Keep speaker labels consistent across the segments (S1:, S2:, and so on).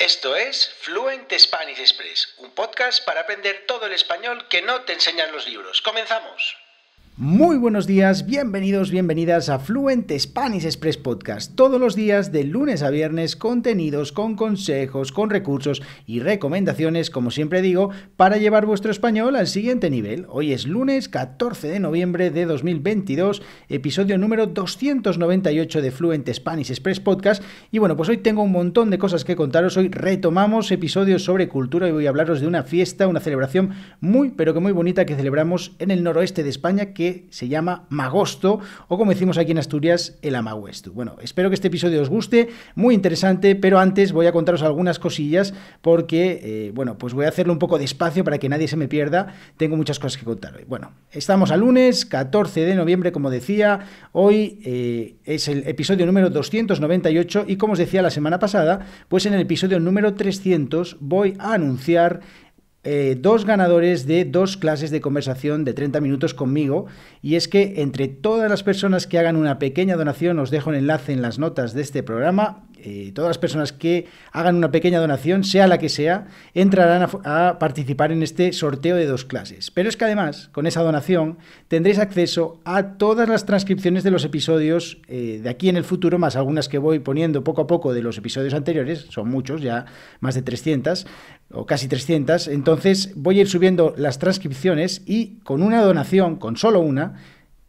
S1: Esto es Fluent Spanish Express, un podcast para aprender todo el español que no te enseñan los libros. ¡Comenzamos! Muy buenos días, bienvenidos, bienvenidas a Fluent Spanish Express Podcast. Todos los días, de lunes a viernes, contenidos con consejos, con recursos y recomendaciones, como siempre digo, para llevar vuestro español al siguiente nivel. Hoy es lunes 14 de noviembre de 2022, episodio número 298 de Fluent Spanish Express Podcast. Y bueno, pues hoy tengo un montón de cosas que contaros. Hoy retomamos episodios sobre cultura y voy a hablaros de una fiesta, una celebración muy, pero que muy bonita que celebramos en el noroeste de España, que se llama Magosto o como decimos aquí en Asturias, el Amagüestu. Bueno, espero que este episodio os guste, muy interesante, pero antes voy a contaros algunas cosillas porque, eh, bueno, pues voy a hacerlo un poco despacio para que nadie se me pierda, tengo muchas cosas que contar hoy. Bueno, estamos a lunes 14 de noviembre, como decía, hoy eh, es el episodio número 298 y como os decía la semana pasada, pues en el episodio número 300 voy a anunciar eh, dos ganadores de dos clases de conversación de 30 minutos conmigo. Y es que entre todas las personas que hagan una pequeña donación, os dejo un enlace en las notas de este programa eh, todas las personas que hagan una pequeña donación, sea la que sea, entrarán a, participar en este sorteo de dos clases. Pero es que además, con esa donación, tendréis acceso a todas las transcripciones de los episodios eh, de aquí en el futuro, más algunas que voy poniendo poco a poco de los episodios anteriores, son muchos, ya más de 300 o casi 300. Entonces voy a ir subiendo las transcripciones y con una donación, con solo una,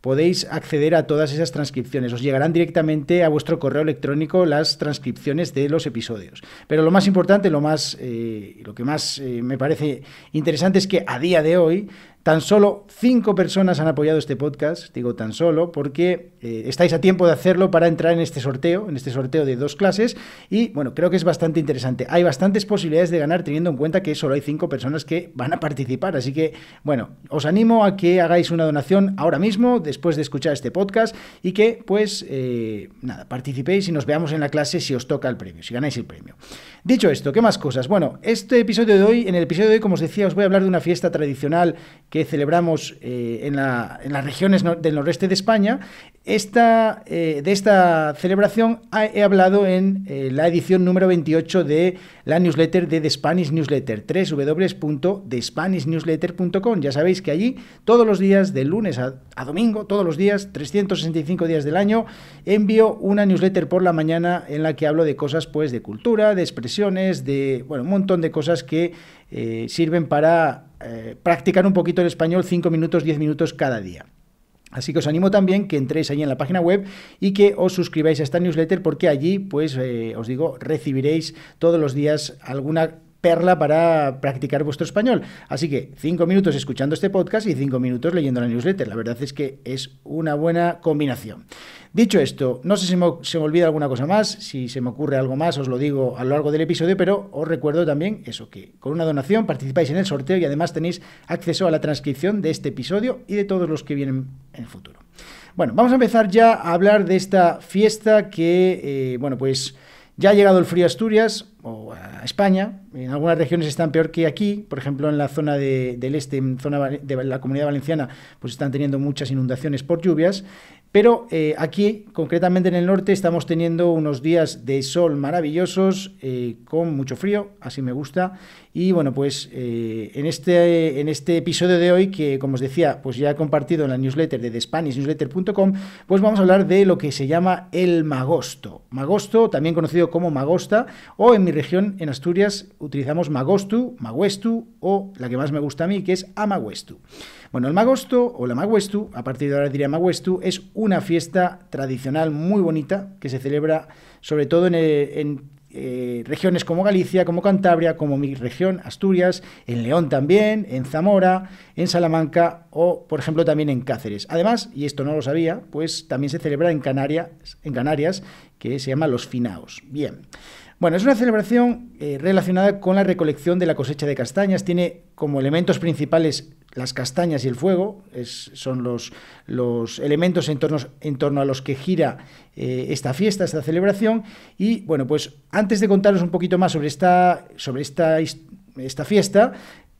S1: podéis acceder a todas esas transcripciones. Os llegarán directamente a vuestro correo electrónico las transcripciones de los episodios. Pero lo más importante, lo, más, eh, lo que más eh, me parece interesante es que a día de hoy Tan solo cinco personas han apoyado este podcast, digo tan solo, porque eh, estáis a tiempo de hacerlo para entrar en este sorteo, en este sorteo de dos clases. Y bueno, creo que es bastante interesante. Hay bastantes posibilidades de ganar teniendo en cuenta que solo hay cinco personas que van a participar. Así que, bueno, os animo a que hagáis una donación ahora mismo, después de escuchar este podcast, y que, pues, eh, nada, participéis y nos veamos en la clase si os toca el premio, si ganáis el premio. Dicho esto, ¿qué más cosas? Bueno, este episodio de hoy, en el episodio de hoy, como os decía, os voy a hablar de una fiesta tradicional que celebramos eh, en, las regiones del noreste de España. Esta, eh, de esta celebración he hablado en eh, la edición número 28 de la newsletter de The Spanish Newsletter, www.thespanishnewsletter.com. Ya sabéis que allí todos los días, de lunes a, domingo, todos los días, 365 días del año, envío una newsletter por la mañana en la que hablo de cosas pues de cultura, de expresiones, de bueno, un montón de cosas que eh, sirven para eh, practicar un poquito el español 5 minutos, 10 minutos cada día. Así que os animo también que entréis ahí en la página web y que os suscribáis a esta newsletter porque allí, pues, eh, os digo, recibiréis todos los días alguna perla para practicar vuestro español. Así que cinco minutos escuchando este podcast y cinco minutos leyendo la newsletter. La verdad es que es una buena combinación. Dicho esto, no sé si se me olvida alguna cosa más, si se me ocurre algo más, os lo digo a lo largo del episodio, pero os recuerdo también eso, que con una donación participáis en el sorteo y además tenéis acceso a la transcripción de este episodio y de todos los que vienen en el futuro. Bueno, vamos a empezar ya a hablar de esta fiesta que, eh, bueno, pues ya ha llegado el frío a Asturias, o a España. En algunas regiones están peor que aquí, por ejemplo, en la zona del este, en zona de la comunidad valenciana, pues están teniendo muchas inundaciones por lluvias. Pero eh, aquí, concretamente en el norte, estamos teniendo unos días de sol maravillosos, eh, con mucho frío, así me gusta. Y bueno, pues eh, en, este, en este episodio de hoy, que como os decía, pues ya he compartido en la newsletter de thespanishnewsletter.com, pues vamos a hablar de lo que se llama el magosto. Magosto, también conocido como magosta, o en mi región, en Asturias, utilizamos magostu, maguestu o la que más me gusta a mí, que es amaguestu. Bueno, el magosto o la maguestu, a partir de ahora diría maguestu, es una fiesta tradicional muy bonita que se celebra sobre todo en, en eh, regiones como Galicia, como Cantabria, como mi región, Asturias, en León también, en Zamora, en Salamanca o, por ejemplo, también en Cáceres. Además, y esto no lo sabía, pues también se celebra en Canarias, en Canarias que se llama Los Finaos. Bien. Bueno, es una celebración eh, relacionada con la recolección de la cosecha de castañas. Tiene como elementos principales las castañas y el fuego son los, los elementos en torno, a los que gira eh, esta fiesta, esta celebración. Y bueno, pues antes de contaros un poquito más sobre esta, sobre esta, esta fiesta,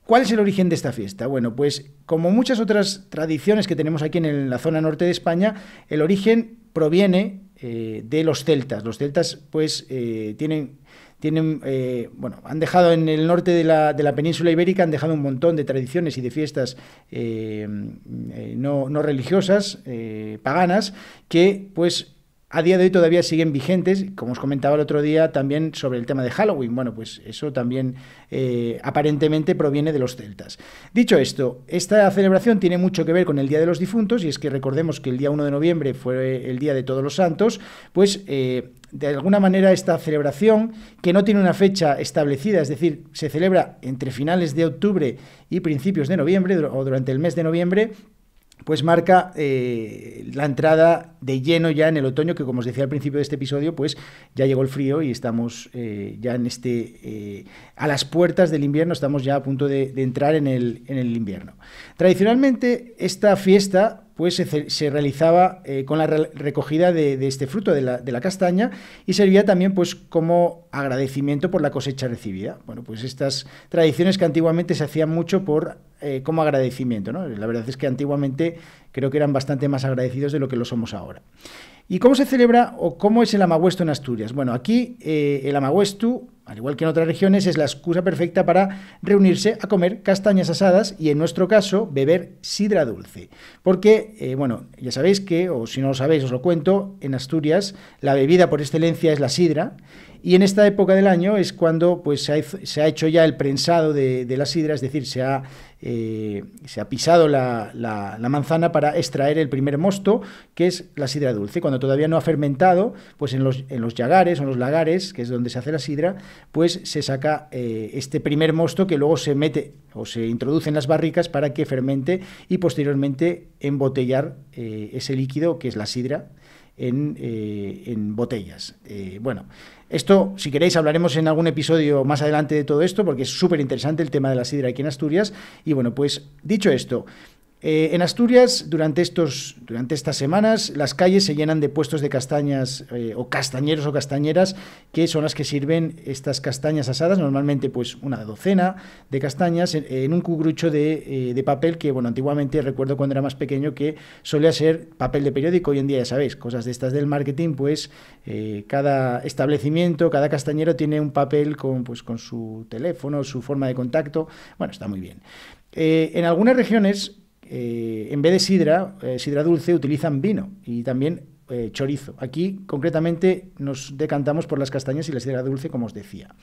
S1: ¿Cuál es el origen de esta fiesta? Bueno, pues como muchas otras tradiciones que tenemos aquí en, la zona norte de España, el origen proviene eh, de los celtas. Los celtas pues eh, tienen tienen, eh, bueno, han dejado en el norte de la, de la, península ibérica, han dejado un montón de tradiciones y de fiestas eh, eh, no, no, religiosas, paganas, que pues a día de hoy todavía siguen vigentes, como os comentaba el otro día también sobre el tema de Halloween. Bueno, pues eso también eh, aparentemente proviene de los celtas. Dicho esto, esta celebración tiene mucho que ver con el Día de los Difuntos, y es que recordemos que el día 1 de noviembre fue el Día de Todos los Santos, pues eh, de alguna manera esta celebración, que no tiene una fecha establecida, es decir, se celebra entre finales de octubre y principios de noviembre o durante el mes de noviembre, pues marca eh, la entrada de lleno ya en el otoño, que como os decía al principio de este episodio, pues ya llegó el frío y estamos eh, ya en este, eh, a las puertas del invierno, estamos ya a punto de, entrar en el, en el invierno. Tradicionalmente esta fiesta pues se, realizaba eh, con la recogida de, este fruto de la, castaña y servía también pues como agradecimiento por la cosecha recibida. Bueno, pues estas tradiciones que antiguamente se hacían mucho por eh, como agradecimiento, ¿no? La verdad es que antiguamente creo que eran bastante más agradecidos de lo que lo somos ahora. ¿Y cómo se celebra o cómo es el amagüesto en Asturias? Bueno, aquí eh, el amagüesto al igual que en otras regiones, es la excusa perfecta para reunirse a comer castañas asadas y, en nuestro caso, beber sidra dulce. Porque, eh, bueno, ya sabéis que, o si no lo sabéis, os lo cuento, en Asturias la bebida por excelencia es la sidra. Y en esta época del año es cuando pues, se, ha, hecho ya el prensado de, la sidra, es decir, se ha, eh, pisado la, manzana para extraer el primer mosto, que es la sidra dulce. Cuando todavía no ha fermentado, pues en los, en los yagares o en los lagares, que es donde se hace la sidra, pues se saca eh, este primer mosto que luego se mete o se introduce en las barricas para que fermente y posteriormente embotellar eh, ese líquido que es la sidra en, eh, en botellas. bueno, esto, si queréis, hablaremos en algún episodio más adelante de todo esto porque es súper interesante el tema de la sidra aquí en Asturias. Y bueno, pues dicho esto, eh, en Asturias, durante, estos, durante estas semanas, las calles se llenan de puestos de castañas eh, o castañeros o castañeras, que son las que sirven estas castañas asadas, normalmente pues una docena de castañas, en, un cubrucho de, eh, de, papel que, bueno, antiguamente recuerdo cuando era más pequeño que solía ser papel de periódico, hoy en día ya sabéis, cosas de estas del marketing, pues cada establecimiento, cada castañero tiene un papel con, pues, con su teléfono, su forma de contacto, bueno, está muy bien. en algunas regiones eh, en vez de sidra, eh, sidra dulce, utilizan vino y también eh, chorizo. Aquí, concretamente, nos decantamos por las castañas y la sidra dulce, como os decía.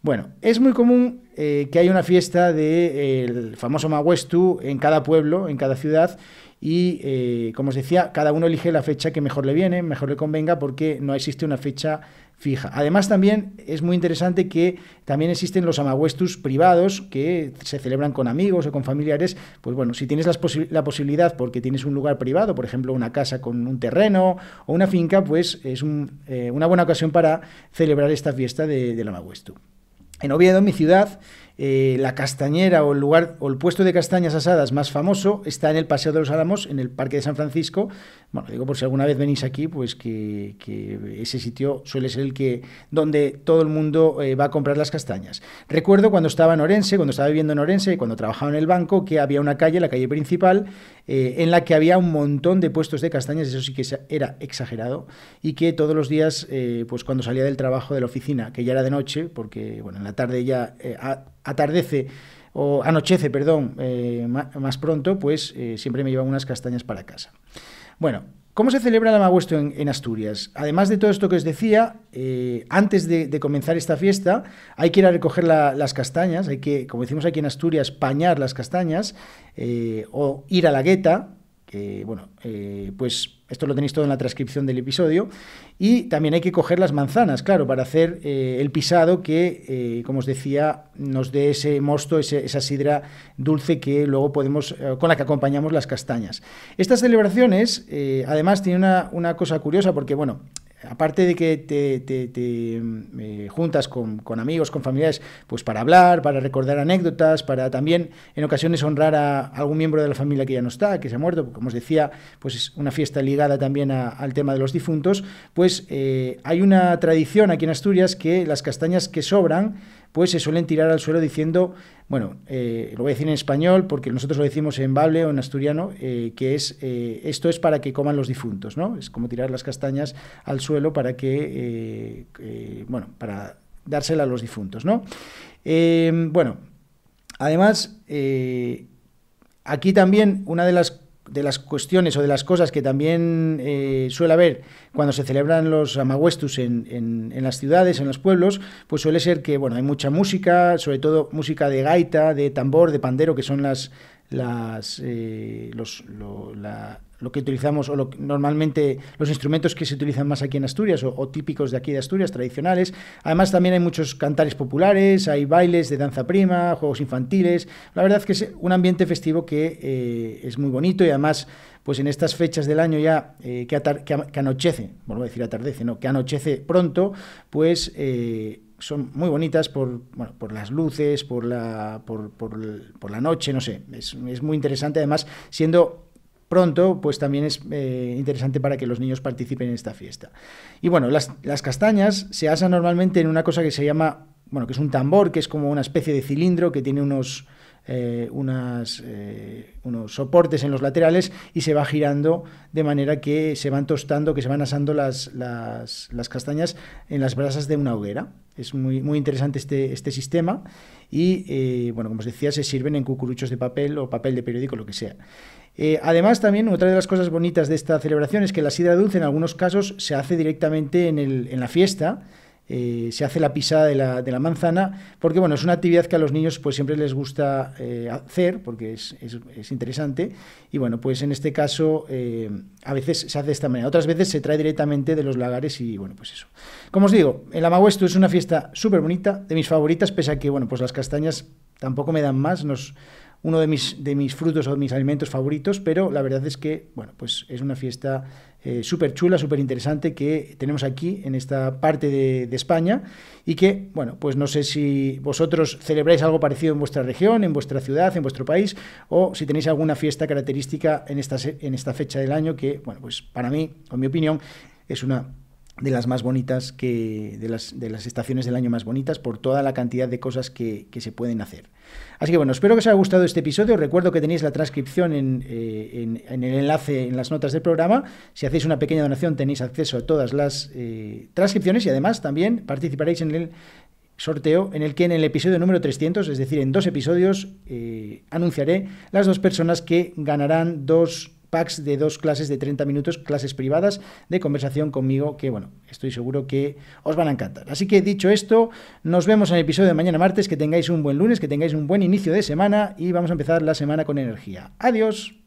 S1: Bueno, es muy común que haya una fiesta del famoso Mahuestu en cada pueblo, en cada ciudad, y como os decía, cada uno elige la fecha que mejor le viene, mejor le convenga, porque no existe una fecha fija. Además, también es muy interesante que también existen los amagüestus privados que se celebran con amigos o con familiares. Pues bueno, si tienes la posibilidad porque tienes un lugar privado, por ejemplo, una casa con un terreno o una finca, pues es eh, una buena ocasión para celebrar esta fiesta del amagüestu. En Oviedo, mi ciudad, eh, la castañera o el lugar o el puesto de castañas asadas más famoso está en el Paseo de los Álamos, en el Parque de San Francisco. Bueno, digo por si alguna vez venís aquí, pues que, ese sitio suele ser el que donde todo el mundo eh, va a comprar las castañas. Recuerdo cuando estaba en Orense, cuando estaba viviendo en Orense y cuando trabajaba en el banco, que había una calle, la calle principal, eh, en la que había un montón de puestos de castañas, eso sí que era exagerado, y que todos los días, pues cuando salía del trabajo de la oficina, que ya era de noche, porque bueno, en la tarde ya atardece o anochece, perdón, eh, más pronto, pues eh, siempre me llevan unas castañas para casa. Bueno, ¿cómo se celebra el Amagüesto en, Asturias? Además de todo esto que os decía, eh, antes de, comenzar esta fiesta hay que ir a recoger las castañas, hay que, como decimos aquí en Asturias, pañar las castañas o ir a la gueta, eh, bueno, eh, pues esto lo tenéis todo en la transcripción del episodio. Y también hay que coger las manzanas, claro, para hacer eh, el pisado que, como os decía, nos dé ese mosto, esa sidra dulce que luego podemos, con la que acompañamos las castañas. Estas celebraciones, además, tienen una, una, cosa curiosa, porque, bueno, aparte de que te, mm, eh, juntas con, amigos, con familiares, pues para hablar, para recordar anécdotas, para también en ocasiones honrar a algún miembro de la familia que ya no está, que se ha muerto, como os decía, pues es una fiesta ligada también al tema de los difuntos, pues eh, hay una tradición aquí en Asturias que las castañas que sobran pues se suelen tirar al suelo diciendo, bueno, eh, lo voy a decir en español porque nosotros lo decimos en bable o en asturiano, eh, que es eh, esto es para que coman los difuntos, ¿no? Es como tirar las castañas al suelo para que, bueno, para dársela a los difuntos, ¿no? bueno, además, aquí también una de las de las cuestiones o de las cosas que también eh, suele haber cuando se celebran los amaguestus en, en, en, las ciudades, en los pueblos, pues suele ser que bueno, hay mucha música, sobre todo música de gaita, de tambor, de pandero, que son las, las, eh, los, lo, que utilizamos, o normalmente los instrumentos que se utilizan más aquí en Asturias, o, típicos de aquí de Asturias, tradicionales. Además, también hay muchos cantares populares, hay bailes de danza prima, juegos infantiles. La verdad es que es un ambiente festivo que eh, es muy bonito y además pues en estas fechas del año ya eh, que, que, anochece, vuelvo a decir atardece, no, que anochece pronto, pues son muy bonitas por, por las luces, por la, por, por, la noche, no sé. Es, muy interesante. Además, siendo pronto, pues también es eh, interesante para que los niños participen en esta fiesta. Y bueno, las castañas se asan normalmente en una cosa que se llama, bueno, que es un tambor, que es como una especie de cilindro que tiene unos, eh, eh, unos soportes en los laterales y se va girando de manera que se van tostando, que se van asando las, las, castañas en las brasas de una hoguera. Es muy, muy interesante este, este sistema y, eh, bueno, como os decía, se sirven en cucuruchos de papel o papel de periódico, lo que sea. además, también otra de las cosas bonitas de esta celebración es que la sidra dulce en algunos casos se hace directamente en la fiesta eh, se hace la pisada de la, manzana, porque bueno, es una actividad que a los niños pues siempre les gusta eh, hacer, porque es, interesante, y bueno, pues en este caso eh, a veces se hace de esta manera, otras veces se trae directamente de los lagares y bueno, pues eso. Como os digo, el amagüesto es una fiesta súper bonita, de mis favoritas, pese a que bueno, pues las castañas tampoco me dan más, nos uno de mis, frutos o de mis alimentos favoritos, pero la verdad es que, bueno, pues es una fiesta eh, súper chula, súper interesante que tenemos aquí en esta parte de, España y que, bueno, pues no sé si vosotros celebráis algo parecido en vuestra región, en vuestra ciudad, en vuestro país o si tenéis alguna fiesta característica en esta, en esta fecha del año que, bueno, pues para mí, con mi opinión, es una de las más bonitas que de las, de las, estaciones del año más bonitas por toda la cantidad de cosas que, que, se pueden hacer. Así que bueno, espero que os haya gustado este episodio. recuerdo que tenéis la transcripción en, eh, en, el enlace en las notas del programa. Si hacéis una pequeña donación tenéis acceso a todas las eh, transcripciones y además también participaréis en el sorteo en el que en el episodio número 300, es decir, en dos episodios, eh, anunciaré las dos personas que ganarán dos de dos clases de 30 minutos, clases privadas de conversación conmigo, que bueno, estoy seguro que os van a encantar. Así que dicho esto, nos vemos en el episodio de mañana martes, que tengáis un buen lunes, que tengáis un buen inicio de semana y vamos a empezar la semana con energía. Adiós.